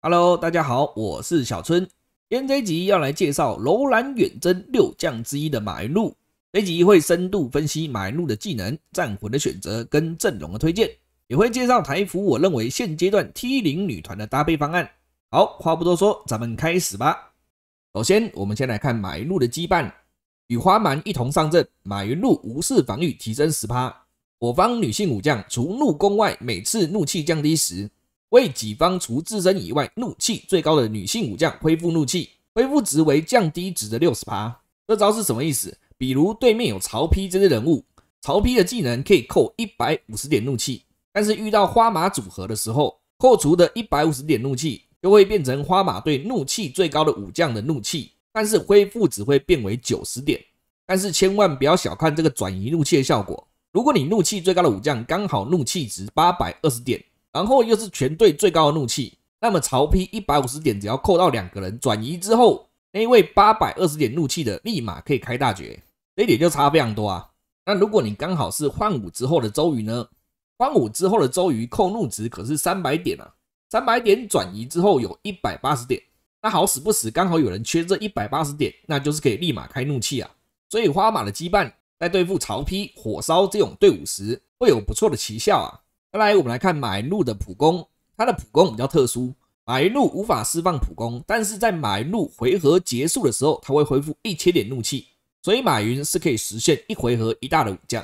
Hello，大家好，我是小春。今天这集要来介绍楼兰远征六将之一的马云禄。这集会深度分析马云禄的技能、战魂的选择跟阵容的推荐，也会介绍台服我认为现阶段 T 零女团的搭配方案。好，话不多说，咱们开始吧。首先，我们先来看马云禄的羁绊，与花蛮一同上阵，马云禄无视防御提升十趴。我方女性武将除怒攻外，每次怒气降低时。为己方除自身以外怒气最高的女性武将恢复怒气，恢复值为降低值的六十%。这招是什么意思？比如对面有曹丕这些人物，曹丕的技能可以扣一百五十点怒气，但是遇到花马组合的时候，扣除的一百五十点怒气就会变成花马对怒气最高的武将的怒气，但是恢复值会变为九十点。但是千万不要小看这个转移怒气的效果，如果你怒气最高的武将刚好怒气值八百二十点。然后又是全队最高的怒气，那么曹丕一百五十点只要扣到两个人转移之后，那位八百二十点怒气的立马可以开大绝，这点就差非常多啊。那如果你刚好是换武之后的周瑜呢？换武之后的周瑜扣怒值可是三百点啊，三百点转移之后有一百八十点，那好死不死刚好有人缺这一百八十点，那就是可以立马开怒气啊。所以花马的羁绊在对付曹丕火烧这种队伍时会有不错的奇效啊。再来，我们来看买入的普攻，他的普攻比较特殊，买入无法释放普攻，但是在买入回合结束的时候，他会恢复一千点怒气，所以马云是可以实现一回合一大的武将。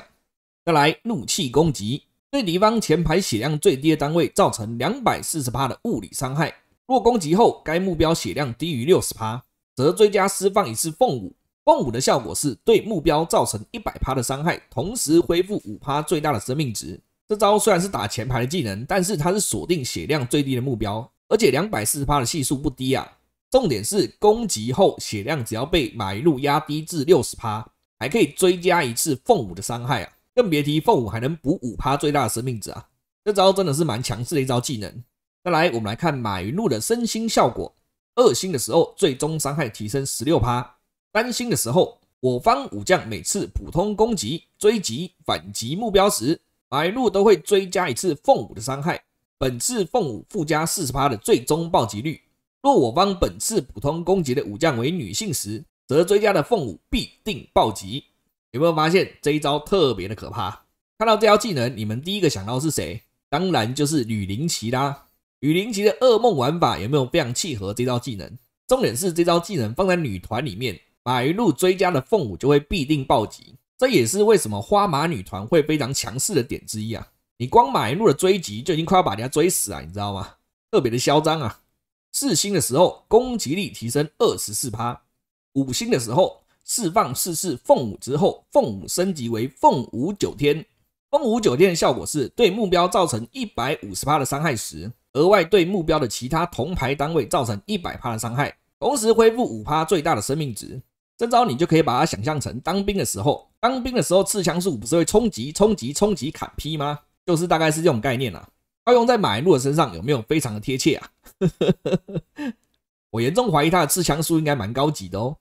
再来，怒气攻击对敌方前排血量最低的单位造成两百四十趴的物理伤害，若攻击后该目标血量低于六十趴，则追加释放一次凤舞，凤舞的效果是对目标造成一百趴的伤害，同时恢复五趴最大的生命值。这招虽然是打前排的技能，但是它是锁定血量最低的目标，而且两百四十的系数不低啊。重点是攻击后血量只要被马一路压低至六十趴，还可以追加一次凤舞的伤害啊！更别提凤舞还能补五趴最大的生命值啊！这招真的是蛮强势的一招技能。再来，我们来看马云路的升星效果：二星的时候，最终伤害提升十六趴；三星的时候，我方武将每次普通攻击、追击、反击目标时。白鹿都会追加一次凤舞的伤害，本次凤舞附加四十趴的最终暴击率。若我方本次普通攻击的武将为女性时，则追加的凤舞必定暴击。有没有发现这一招特别的可怕？看到这招技能，你们第一个想到是谁？当然就是雨林奇啦。雨林奇的噩梦玩法有没有非常契合这招技能？重点是这招技能放在女团里面，白鹿追加的凤舞就会必定暴击。这也是为什么花马女团会非常强势的点之一啊！你光马入路的追击就已经快要把人家追死了，你知道吗？特别的嚣张啊！四星的时候攻击力提升二十四趴，五星的时候释放四次凤舞之后，凤舞升级为凤舞九天。凤舞九天的效果是对目标造成一百五十趴的伤害时，额外对目标的其他同牌单位造成一百趴的伤害，同时恢复五趴最大的生命值。这招你就可以把它想象成当兵的时候，当兵的时候刺枪术不是会冲击、冲击、冲击砍劈吗？就是大概是这种概念啦。要用在马一路的身上有没有非常的贴切啊？我严重怀疑他的刺枪术应该蛮高级的哦。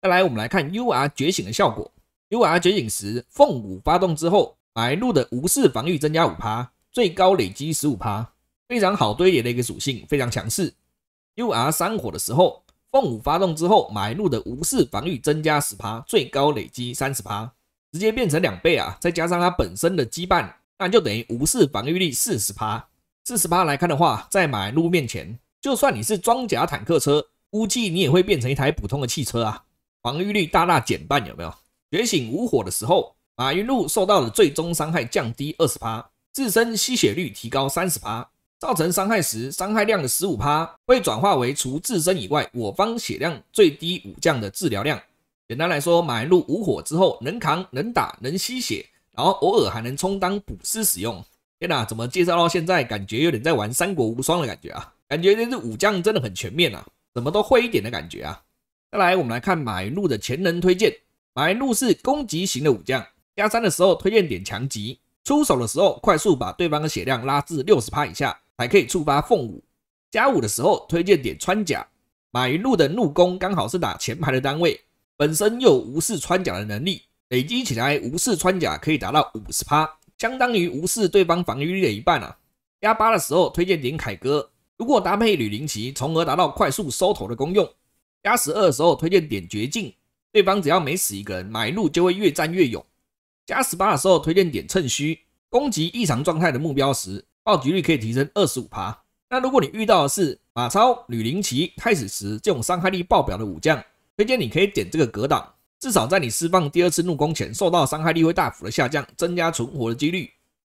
再来，我们来看 U R 觉醒的效果。U R 觉醒时，凤舞发动之后，白鹿的无视防御增加五趴，最高累积十五趴，非常好堆叠的一个属性，非常强势。U R 三火的时候。凤舞发动之后，马路的无视防御增加十趴，最高累积三十趴，直接变成两倍啊！再加上它本身的羁绊，那就等于无视防御力四十趴。四十趴来看的话，在马路面前，就算你是装甲坦克车，估计你也会变成一台普通的汽车啊！防御力大大减半，有没有？觉醒无火的时候，马云路受到的最终伤害降低二十趴，自身吸血率提高三十趴。造成伤害时，伤害量的十五趴会转化为除自身以外我方血量最低武将的治疗量。简单来说，马云禄无火之后能扛、能打、能吸血，然后偶尔还能充当补师使用。天哪，怎么介绍到现在，感觉有点在玩三国无双的感觉啊！感觉这只武将真的很全面啊，什么都会一点的感觉啊。再来，我们来看马云禄的前人推荐。马云禄是攻击型的武将，加三的时候推荐点强级，出手的时候快速把对方的血量拉至六十趴以下。还可以触发凤舞加五的时候，推荐点穿甲。马云禄的怒攻刚好是打前排的单位，本身又无视穿甲的能力，累积起来无视穿甲可以达到五十趴，相当于无视对方防御力的一半啊。加八的时候推荐点凯歌，如果搭配吕玲绮，从而达到快速收头的功用。加十二的时候推荐点绝境，对方只要没死一个人，马云禄就会越战越勇。加十八的时候推荐点趁虚，攻击异常状态的目标时。暴击率可以提升二十五%。那如果你遇到的是马超、吕玲绮、太史慈这种伤害力爆表的武将，推荐你可以点这个格挡，至少在你释放第二次怒攻前，受到伤害力会大幅的下降，增加存活的几率。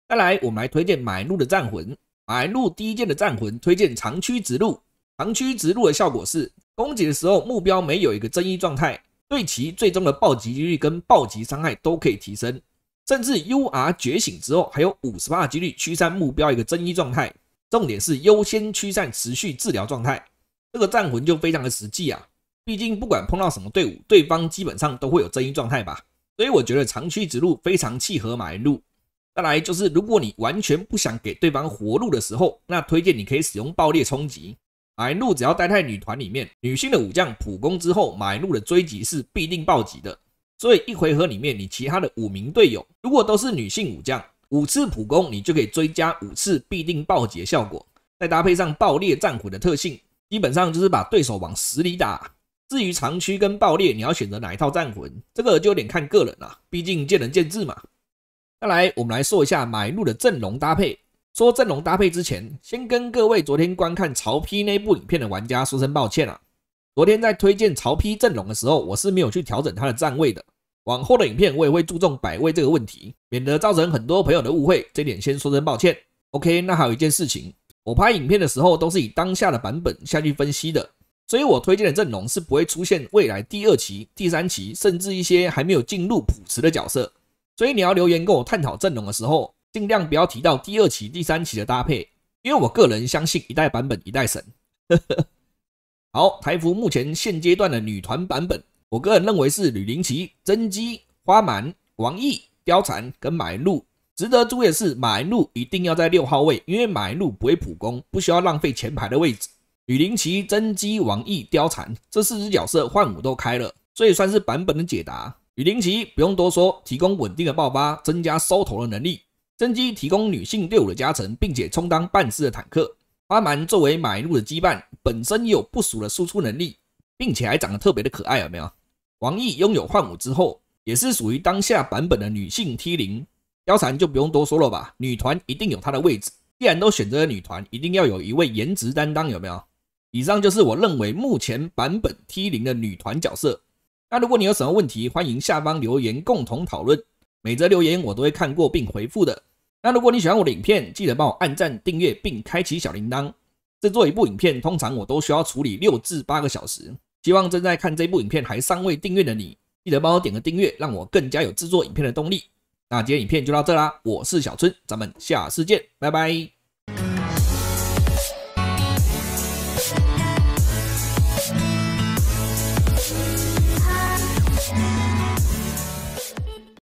再来，我们来推荐买入的战魂，买入第一件的战魂推荐长驱直入。长驱直入的效果是，攻击的时候目标没有一个增益状态，对其最终的暴击率跟暴击伤害都可以提升。甚至 UR 觉醒之后，还有50%的几率驱散目标一个增益状态。重点是优先驱散持续治疗状态，这个战魂就非常的实际啊！毕竟不管碰到什么队伍，对方基本上都会有增益状态吧？所以我觉得长驱直入非常契合马云路。再来就是，如果你完全不想给对方活路的时候，那推荐你可以使用爆裂冲击。马云路只要待在女团里面，女性的武将普攻之后，马云路的追击是必定暴击的。所以一回合里面，你其他的五名队友如果都是女性武将，五次普攻你就可以追加五次必定暴击效果，再搭配上爆裂战魂的特性，基本上就是把对手往死里打。至于长驱跟爆裂，你要选择哪一套战魂，这个就有点看个人了，毕竟见仁见智嘛。再来，我们来说一下买入的阵容搭配。说阵容搭配之前，先跟各位昨天观看曹丕那部影片的玩家说声抱歉了。昨天在推荐曹丕阵容的时候，我是没有去调整他的站位的。往后的影片我也会注重摆位这个问题，免得造成很多朋友的误会，这点先说声抱歉。OK，那还有一件事情，我拍影片的时候都是以当下的版本下去分析的，所以我推荐的阵容是不会出现未来第二期、第三期，甚至一些还没有进入普池的角色。所以你要留言跟我探讨阵容的时候，尽量不要提到第二期、第三期的搭配，因为我个人相信一代版本一代神。好，台服目前现阶段的女团版本，我个人认为是吕玲绮、甄姬、花满、王毅、貂蝉跟买陆。值得注意的是买陆一定要在六号位，因为买陆不会普攻，不需要浪费前排的位置。吕玲绮、甄姬、王毅、貂蝉这四只角色换武都开了，所以算是版本的解答。吕玲绮不用多说，提供稳定的爆发，增加收头的能力。甄姬提供女性队伍的加成，并且充当半四的坦克。阿蛮作为买入的羁绊，本身有不俗的输出能力，并且还长得特别的可爱，有没有？王毅拥有幻武之后，也是属于当下版本的女性 T 零。貂蝉就不用多说了吧，女团一定有她的位置。既然都选择了女团，一定要有一位颜值担当，有没有？以上就是我认为目前版本 T 零的女团角色。那如果你有什么问题，欢迎下方留言共同讨论，每则留言我都会看过并回复的。那如果你喜欢我的影片，记得帮我按赞、订阅并开启小铃铛。制作一部影片，通常我都需要处理六至八个小时。希望正在看这部影片还尚未订阅的你，记得帮我点个订阅，让我更加有制作影片的动力。那今天影片就到这啦，我是小春，咱们下次见，拜拜。